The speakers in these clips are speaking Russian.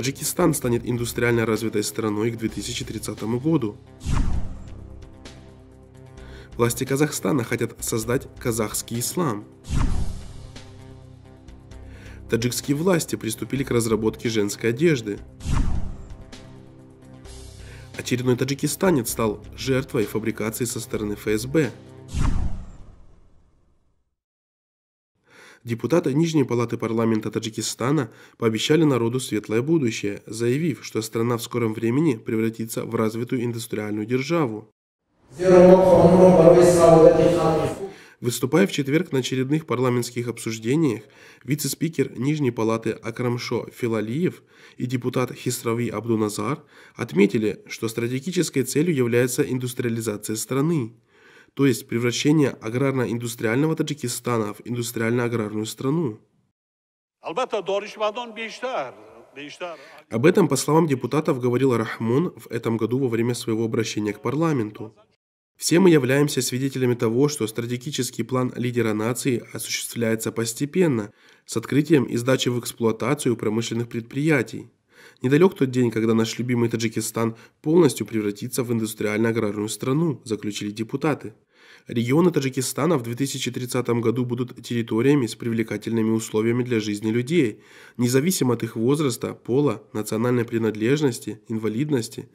Таджикистан станет индустриально развитой страной к 2030 году. Власти Казахстана хотят создать казахский ислам. Таджикские власти приступили к разработке женской одежды. Очередной таджикистанец стал жертвой фабрикации со стороны ФСБ. Депутаты Нижней палаты парламента Таджикистана пообещали народу светлое будущее, заявив, что страна в скором времени превратится в развитую индустриальную державу. Выступая в четверг на очередных парламентских обсуждениях, вице-спикер Нижней палаты Акрамшо Филалиев и депутат Хисрави Абдуназар отметили, что стратегической целью является индустриализация страны то есть превращение аграрно-индустриального Таджикистана в индустриально-аграрную страну. Об этом, по словам депутатов, говорил Рахмон в этом году во время своего обращения к парламенту. Все мы являемся свидетелями того, что стратегический план лидера нации осуществляется постепенно, с открытием и сдачей в эксплуатацию промышленных предприятий. Недалек тот день, когда наш любимый Таджикистан полностью превратится в индустриально-аграрную страну, заключили депутаты. Регионы Таджикистана в 2030 году будут территориями с привлекательными условиями для жизни людей, независимо от их возраста, пола, национальной принадлежности, инвалидности,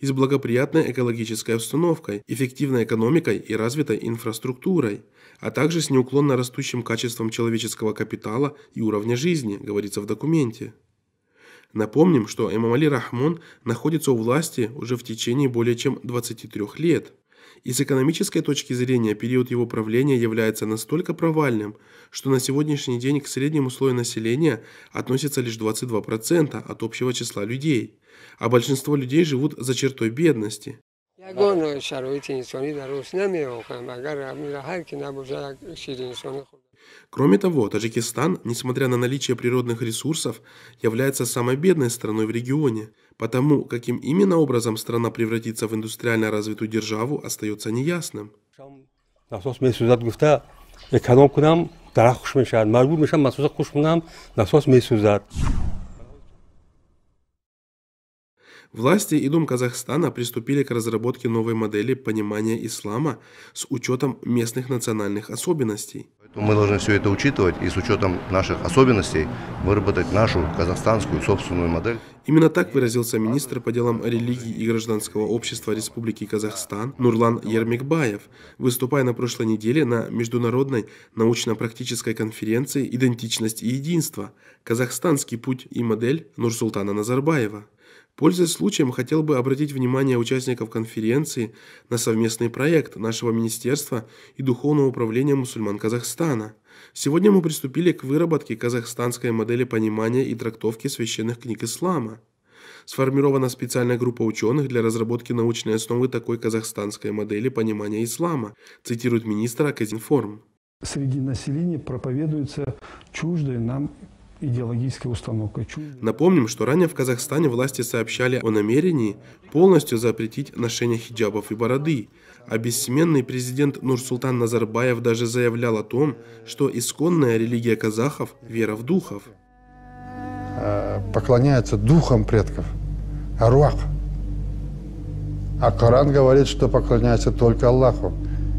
и с благоприятной экологической обстановкой, эффективной экономикой и развитой инфраструктурой, а также с неуклонно растущим качеством человеческого капитала и уровня жизни, говорится в документе. Напомним, что Эмамали Рахмон находится у власти уже в течение более чем 23 лет. И с экономической точки зрения период его правления является настолько провальным, что на сегодняшний день к среднему слою населения относится лишь 22% от общего числа людей, а большинство людей живут за чертой бедности. Кроме того, Таджикистан, несмотря на наличие природных ресурсов, является самой бедной страной в регионе. Потому, каким именно образом страна превратится в индустриально развитую державу, остается неясным. Власти и Дум Казахстана приступили к разработке новой модели понимания ислама с учетом местных национальных особенностей. Мы должны все это учитывать и с учетом наших особенностей выработать нашу казахстанскую собственную модель. Именно так выразился министр по делам религии и гражданского общества Республики Казахстан Нурлан Ермекбаев, выступая на прошлой неделе на международной научно-практической конференции «Идентичность и единство. Казахстанский путь и модель Нурсултана Назарбаева». Пользуясь случаем, хотел бы обратить внимание участников конференции на совместный проект нашего министерства и Духовного управления мусульман Казахстана. Сегодня мы приступили к выработке казахстанской модели понимания и трактовки священных книг ислама. Сформирована специальная группа ученых для разработки научной основы такой казахстанской модели понимания ислама, цитирует министр Аказинформ. Среди населения проповедуется чуждая нам идеологической установкой. Напомним, что ранее в Казахстане власти сообщали о намерении полностью запретить ношение хиджабов и бороды, а бессменный президент Нурсултан Назарбаев даже заявлял о том, что исконная религия казахов – вера в духов. Э, поклоняется духам предков, аруах. А Коран говорит, что поклоняется только Аллаху,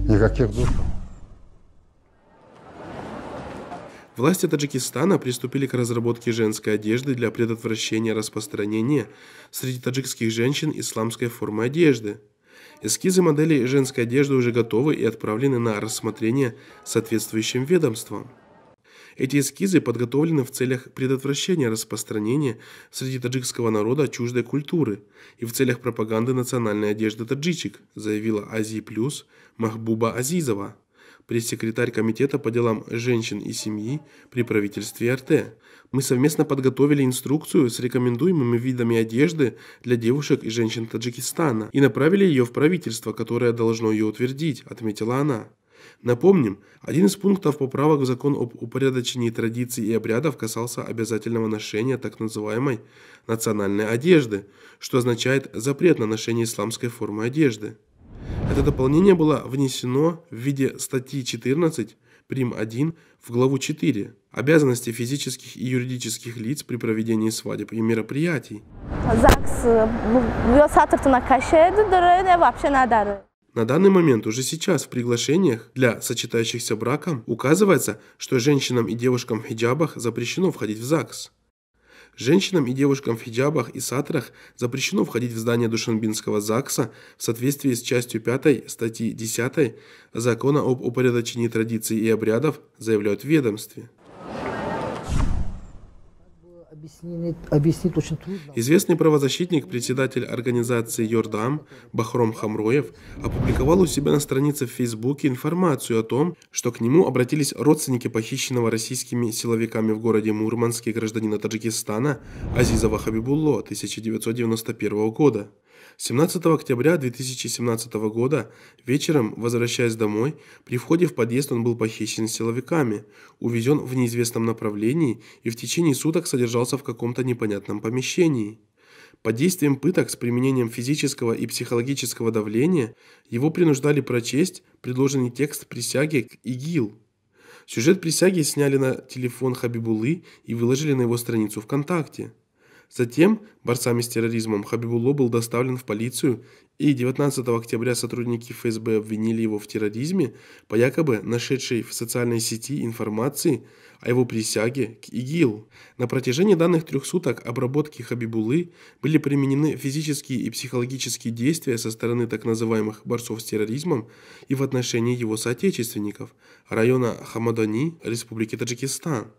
никаких духов. Власти Таджикистана приступили к разработке женской одежды для предотвращения распространения среди таджикских женщин исламской формы одежды. Эскизы моделей женской одежды уже готовы и отправлены на рассмотрение соответствующим ведомствам. Эти эскизы подготовлены в целях предотвращения распространения среди таджикского народа чуждой культуры и в целях пропаганды национальной одежды таджичек, заявила Азии Плюс Махбуба Азизова пресс-секретарь комитета по делам женщин и семьи при правительстве РТ. Мы совместно подготовили инструкцию с рекомендуемыми видами одежды для девушек и женщин Таджикистана и направили ее в правительство, которое должно ее утвердить, отметила она. Напомним, один из пунктов поправок в закон об упорядочении традиций и обрядов касался обязательного ношения так называемой национальной одежды, что означает запрет на ношение исламской формы одежды. Это дополнение было внесено в виде статьи 14 прим. 1 в главу 4 «Обязанности физических и юридических лиц при проведении свадеб и мероприятий». На данный момент, уже сейчас в приглашениях для сочетающихся браком указывается, что женщинам и девушкам в хиджабах запрещено входить в ЗАГС. Женщинам и девушкам в хиджабах и сатрах запрещено входить в здание Душанбинского ЗАГСа в соответствии с частью 5 статьи 10 Закона об упорядочении традиций и обрядов, заявляют в ведомстве. Известный правозащитник, председатель организации Йордам Бахром Хамроев опубликовал у себя на странице в Фейсбуке информацию о том, что к нему обратились родственники похищенного российскими силовиками в городе Мурманске гражданина Таджикистана Азизова Хабибулло 1991 года. 17 октября 2017 года вечером, возвращаясь домой, при входе в подъезд он был похищен силовиками, увезен в неизвестном направлении и в течение суток содержался в каком-то непонятном помещении. Под действием пыток с применением физического и психологического давления его принуждали прочесть предложенный текст присяги к ИГИЛ. Сюжет присяги сняли на телефон Хабибулы и выложили на его страницу ВКонтакте. Затем борцами с терроризмом Хабибулло был доставлен в полицию, и 19 октября сотрудники ФСБ обвинили его в терроризме по якобы нашедшей в социальной сети информации о его присяге к ИГИЛ. На протяжении данных трех суток обработки Хабибулы были применены физические и психологические действия со стороны так называемых борцов с терроризмом и в отношении его соотечественников района Хамадани Республики Таджикистан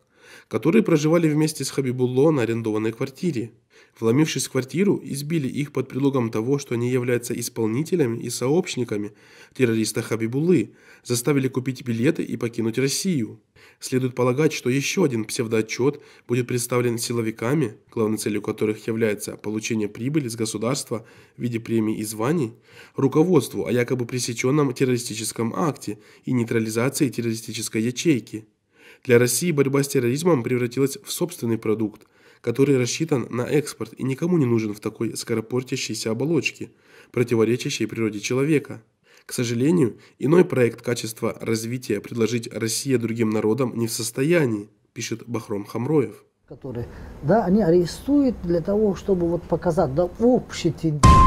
которые проживали вместе с Хабибулло на арендованной квартире. Вломившись в квартиру, избили их под предлогом того, что они являются исполнителями и сообщниками террориста Хабибулы, заставили купить билеты и покинуть Россию. Следует полагать, что еще один псевдоотчет будет представлен силовиками, главной целью которых является получение прибыли с государства в виде премий и званий, руководству о якобы пресеченном террористическом акте и нейтрализации террористической ячейки. Для России борьба с терроризмом превратилась в собственный продукт, который рассчитан на экспорт и никому не нужен в такой скоропортящейся оболочке, противоречащей природе человека. К сожалению, иной проект качества развития предложить Россия другим народам не в состоянии, пишет Бахром Хамроев. Которые, да, они арестуют для того, чтобы вот показать, да, общий тенденции.